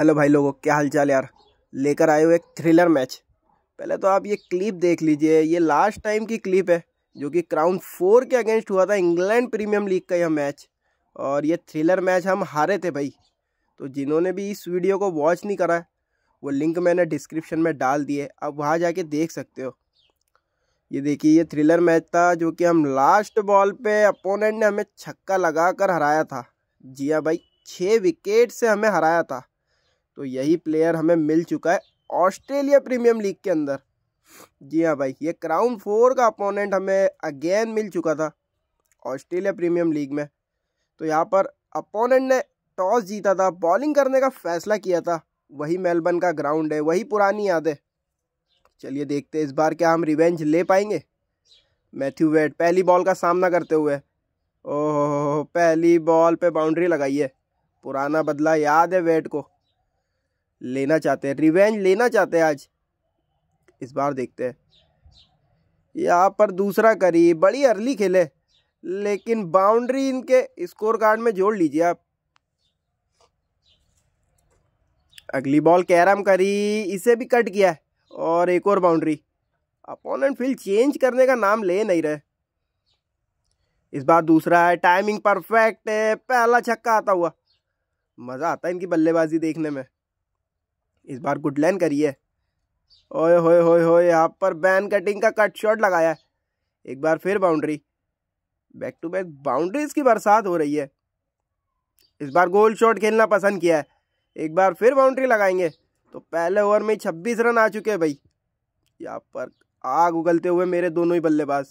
hello भाई लोगों क्या हाल चाल यार लेकर आए हो एक थ्रिलर मैच पहले तो आप ये क्लिप देख लीजिए ये लास्ट टाइम की क्लिप है जो कि क्राउन फोर के अगेंस्ट हुआ था इंग्लैंड प्रीमियम लीग का यह मैच और ये थ्रिलर मैच हम हारे थे भाई तो जिन्होंने भी इस वीडियो को वॉच नहीं करा है वो लिंक मैंने डिस्क्रिप्शन में डाल दिए आप वहाँ जाके देख सकते हो ये देखिए ये थ्रिलर मैच था जो कि हम लास्ट बॉल पर अपोनेंट ने हमें छक्का लगा कर हराया था जिया हाँ भाई छः विकेट से हमें हराया था तो यही प्लेयर हमें मिल चुका है ऑस्ट्रेलिया प्रीमियम लीग के अंदर जी हाँ भाई ये क्राउन फोर का अपोनेंट हमें अगेन मिल चुका था ऑस्ट्रेलिया प्रीमियम लीग में तो यहाँ पर अपोनेंट ने टॉस जीता था बॉलिंग करने का फैसला किया था वही मेलबर्न का ग्राउंड है वही पुरानी याद है चलिए देखते हैं इस बार क्या हम रिवेंज ले पाएंगे मैथ्यू वेट पहली बॉल का सामना करते हुए ओह पहली बॉल पे बाउंड्री लगाई है पुराना बदला याद है वेट को लेना चाहते हैं रिवेंज लेना चाहते हैं आज इस बार देखते हैं यहाँ पर दूसरा करी बड़ी अर्ली खेले लेकिन बाउंड्री इनके स्कोर कार्ड में जोड़ लीजिए आप अगली बॉल कैरम करी इसे भी कट किया है और एक और बाउंड्री अपोनेंट फील्ड चेंज करने का नाम ले नहीं रहे इस बार दूसरा है टाइमिंग परफेक्ट है पहला छक्का आता हुआ मज़ा आता है इनकी बल्लेबाजी देखने में इस बार गुड लैन करिए ओए होए होए होए यहाँ पर बैन कटिंग का कट शॉट लगाया एक बार फिर boundary back to back boundaries की बरसात हो रही है इस बार गोल शॉट खेलना पसंद किया है एक बार फिर बाउंड्री लगाएंगे तो पहले ओवर में छब्बीस रन आ चुके हैं भाई यहाँ पर आग उगलते हुए मेरे दोनों ही बल्लेबाज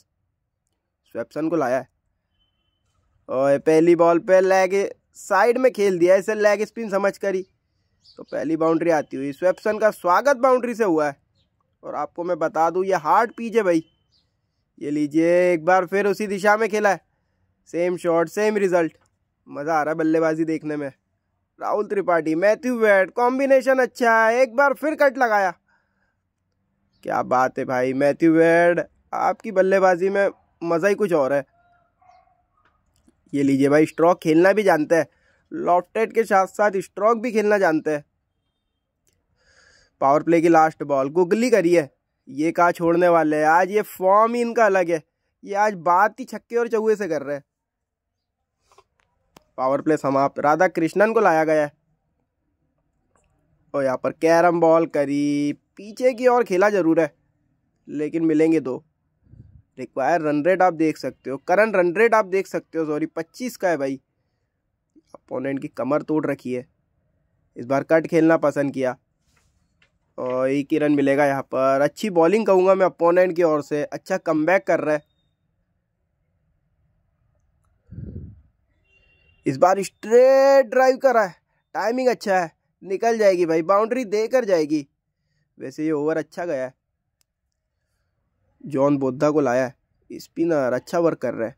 स्वेप्सन को लाया और पहली बॉल पे लेग साइड में खेल दिया इसे लेग स्पिन समझ कर ही तो पहली बाउंड्री आती हुई स्वेप्सन का स्वागत बाउंड्री से हुआ है और आपको मैं बता दूं ये हार्ड पीच है भाई ये लीजिए एक बार फिर उसी दिशा में खेला है सेम शॉट सेम रिजल्ट मज़ा आ रहा है बल्लेबाजी देखने में Rahul Tripathi Matthew Wade combination अच्छा है एक बार फिर कट लगाया क्या बात है भाई मैथ्यू वेड आपकी बल्लेबाजी में मज़ा ही कुछ और है ये लीजिए भाई स्ट्रॉक खेलना भी जानते हैं लॉफ्टेड के साथ साथ स्ट्रोक भी खेलना जानते हैं पावर प्ले की लास्ट बॉल गुगली करिए ये कहा छोड़ने वाले हैं आज ये फॉर्म ही इनका अलग है ये आज बात ही छक्के और चौहे से कर रहे हैं पावर प्ले समाप्त राधा कृष्णन को लाया गया है और यहाँ पर कैरम बॉल करी पीछे की ओर खेला जरूर है लेकिन मिलेंगे दो रिक्वायर रन रेट आप देख सकते हो करंट रन रेट आप देख सकते हो सॉरी पच्चीस का है भाई अपोनेंट की कमर तोड़ रखी है इस बार कट खेलना पसंद किया और एक ही रन मिलेगा यहाँ पर अच्छी बॉलिंग कहूँगा मैं अपोनेंट की ओर से अच्छा कम कर रहा है इस बार स्ट्रेट ड्राइव करा है टाइमिंग अच्छा है निकल जाएगी भाई बाउंड्री देकर जाएगी वैसे ये ओवर अच्छा गया है जॉन बोधा को लाया है स्पिनर अच्छा वर्क कर रहा है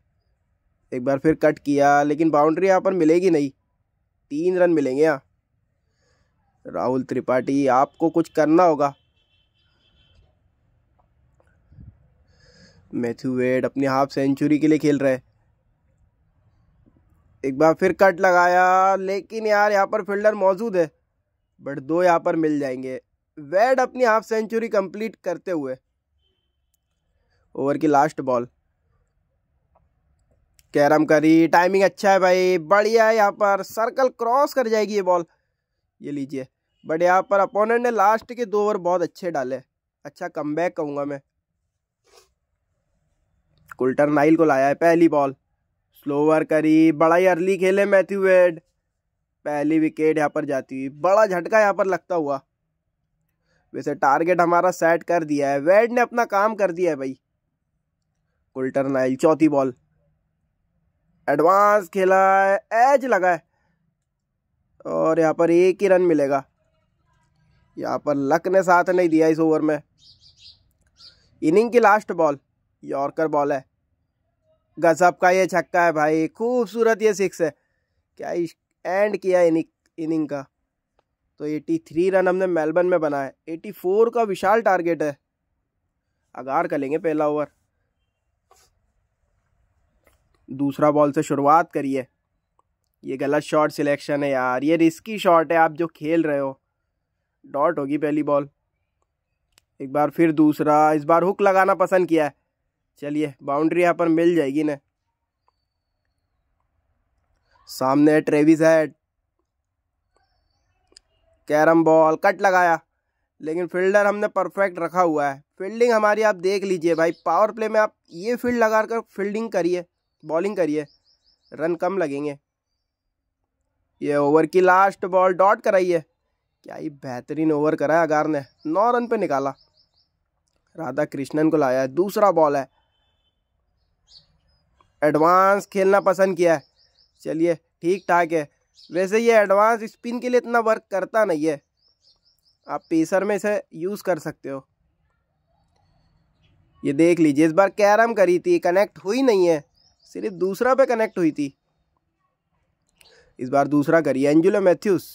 एक बार फिर कट किया लेकिन बाउंड्री यहाँ पर मिलेगी नहीं तीन रन मिलेंगे यहाँ राहुल त्रिपाठी आपको कुछ करना होगा मैथ्यू वेड अपनी हाफ सेंचुरी के लिए खेल रहे एक बार फिर कट लगाया लेकिन यार यहाँ पर फील्डर मौजूद है बट दो यहाँ पर मिल जाएंगे वेड अपनी हाफ सेंचुरी कंप्लीट करते हुए ओवर की लास्ट बॉल कैरम करी टाइमिंग अच्छा है भाई बढ़िया है यहाँ पर सर्कल क्रॉस कर जाएगी ये बॉल ये लीजिए बट यहाँ पर अपोनेंट ने लास्ट के दो ओवर बहुत अच्छे डाले अच्छा कम बैक कहूँगा मैं कुल्टर नाइल को लाया है पहली बॉल स्लोवर करी बड़ा ही अर्ली खेले मैथ्यू वेड पहली विकेट यहाँ पर जाती हुई बड़ा झटका यहाँ पर लगता हुआ वैसे टारगेट हमारा सेट कर दिया है वेड ने अपना काम कर दिया है भाई कुल्टर नाइल चौथी बॉल एडवांस खेला है एज लगा है और यहाँ पर एक ही रन मिलेगा यहाँ पर लक ने साथ नहीं दिया इस ओवर में इनिंग की लास्ट बॉल यॉर्कर बॉल है गजब का ये छक्का है भाई खूबसूरत ये सिक्स है क्या एंड किया इनिंग इनिंग का तो 83 रन हमने मेलबर्न में बनाए 84 का विशाल टारगेट है अगार कर लेंगे पहला ओवर दूसरा बॉल से शुरुआत करिए ये गलत शॉट सिलेक्शन है यार ये रिस्की शॉट है आप जो खेल रहे हो डॉट होगी पहली बॉल एक बार फिर दूसरा इस बार हुक लगाना पसंद किया है चलिए बाउंड्री यहाँ पर मिल जाएगी ना सामने Travis Head carrom ball cut लगाया लेकिन फील्डर हमने परफेक्ट रखा हुआ है फील्डिंग हमारी आप देख लीजिए भाई पावर प्ले में आप ये फील्ड लगा कर फील्डिंग करिए बॉलिंग करिए रन कम लगेंगे ये ओवर की लास्ट बॉल डॉट कराई है क्या ही बेहतरीन ओवर करा है अगार ने नौ रन पे निकाला राधा कृष्णन को लाया है दूसरा बॉल है एडवांस खेलना पसंद किया है चलिए ठीक ठाक है वैसे ये एडवांस स्पिन के लिए इतना वर्क करता नहीं है आप पेसर में इसे यूज़ कर सकते हो ये देख लीजिए इस बार कैरम करी थी कनेक्ट हुई नहीं है सिर्फ दूसरा पे कनेक्ट हुई थी इस बार दूसरा करिए एंजुलो मैथ्यूस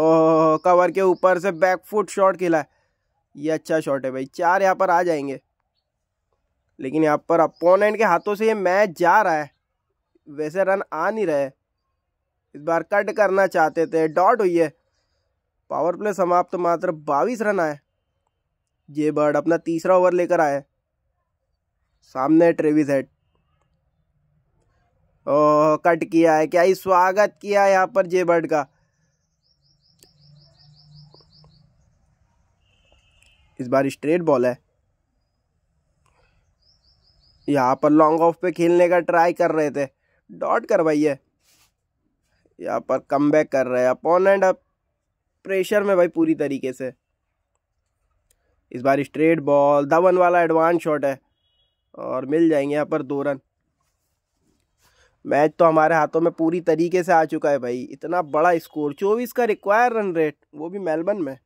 ओह कवर के ऊपर से बैकफुट शॉट खेला ये अच्छा शॉट है भाई चार यहाँ पर आ जाएंगे लेकिन यहाँ पर अपोनेंट के हाथों से ये मैच जा रहा है वैसे रन आ नहीं रहे इस बार कट करना चाहते थे डॉट हुई है पावर प्ले समाप्त मात्र बाईस रन आए जे बर्ड अपना तीसरा ओवर लेकर आए सामने ट्रेविस हेड कट किया है क्या ही स्वागत किया है यहाँ पर जे बर्ड का इस बार स्ट्रेट बॉल है यहाँ पर लॉन्ग ऑफ पे खेलने का ट्राई कर रहे थे डॉट कर भाई है यहाँ पर कम बैक कर रहे हैं अपोनेंट अब प्रेशर में भाई पूरी तरीके से इस बार स्ट्रेट बॉल धवन वाला एडवांस शॉट है और मिल जाएंगे यहाँ पर दो रन मैच तो हमारे हाथों में पूरी तरीके से आ चुका है भाई इतना बड़ा स्कोर चौबीस का रिक्वायर रन रेट वो भी मेलबर्न में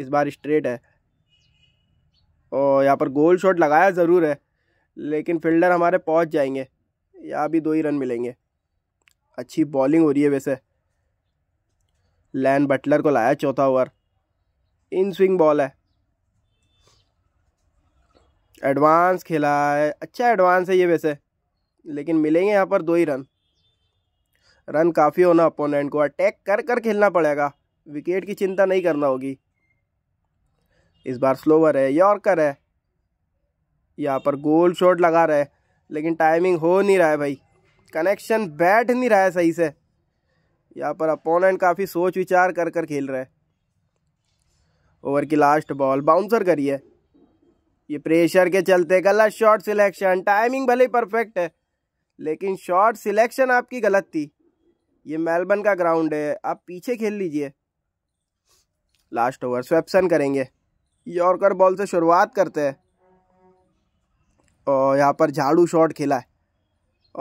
इस बार स्ट्रेट है और यहाँ पर गोल शॉट लगाया ज़रूर है लेकिन फील्डर हमारे पहुँच जाएंगे यहाँ भी दो ही रन मिलेंगे अच्छी बॉलिंग हो रही है वैसे लैन बटलर को लाया चौथा ओवर इन स्विंग बॉल है एडवांस खेला है अच्छा एडवांस है ये वैसे लेकिन मिलेंगे यहाँ पर दो ही रन रन काफ़ी होना अपोनेंट को अटैक कर कर खेलना पड़ेगा विकेट की चिंता नहीं करना होगी इस बार स्लोवर है यॉर्कर है यहाँ पर गोल शॉट लगा रहा है लेकिन टाइमिंग हो नहीं रहा है भाई कनेक्शन बैठ नहीं रहा है सही से यहाँ पर अपोनेंट काफ़ी सोच विचार कर कर खेल रहा है ओवर की लास्ट बॉल बाउंसर करी है ये प्रेशर के चलते गलत शॉट सिलेक्शन टाइमिंग भले परफेक्ट है लेकिन शॉट सिलेक्शन आपकी गलत थी ये मेलबर्न का ग्राउंड है आप पीछे खेल लीजिए लास्ट ओवर स्वेप्सन करेंगे यॉर्कर बॉल से शुरुआत करते हैं और यहाँ पर झाड़ू शॉट खेला है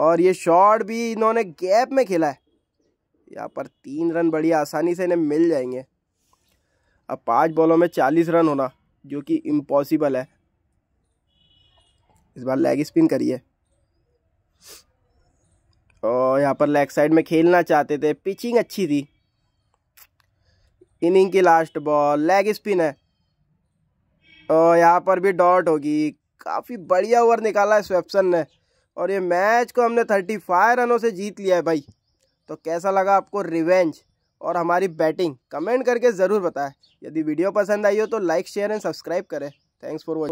और ये शॉट भी इन्होंने गैप में खेला है यहाँ पर तीन रन बड़ी आसानी से इन्हें मिल जाएंगे अब पाँच बॉलों में चालीस रन होना जो कि इम्पॉसिबल है इस बार लेग स्पिन करिए और यहाँ पर लेग साइड में खेलना चाहते थे पिचिंग अच्छी थी इनिंग की लास्ट बॉल लेग स्पिन है और यहाँ पर भी डॉट होगी काफ़ी बढ़िया ओवर निकाला है स्वेप्सन ने और ये मैच को हमने थर्टी फाइव रनों से जीत लिया है भाई तो कैसा लगा आपको रिवेंज और हमारी बैटिंग कमेंट करके ज़रूर बताएं यदि वीडियो पसंद आई हो तो लाइक शेयर एंड सब्सक्राइब करें थैंक्स फॉर वॉचिंग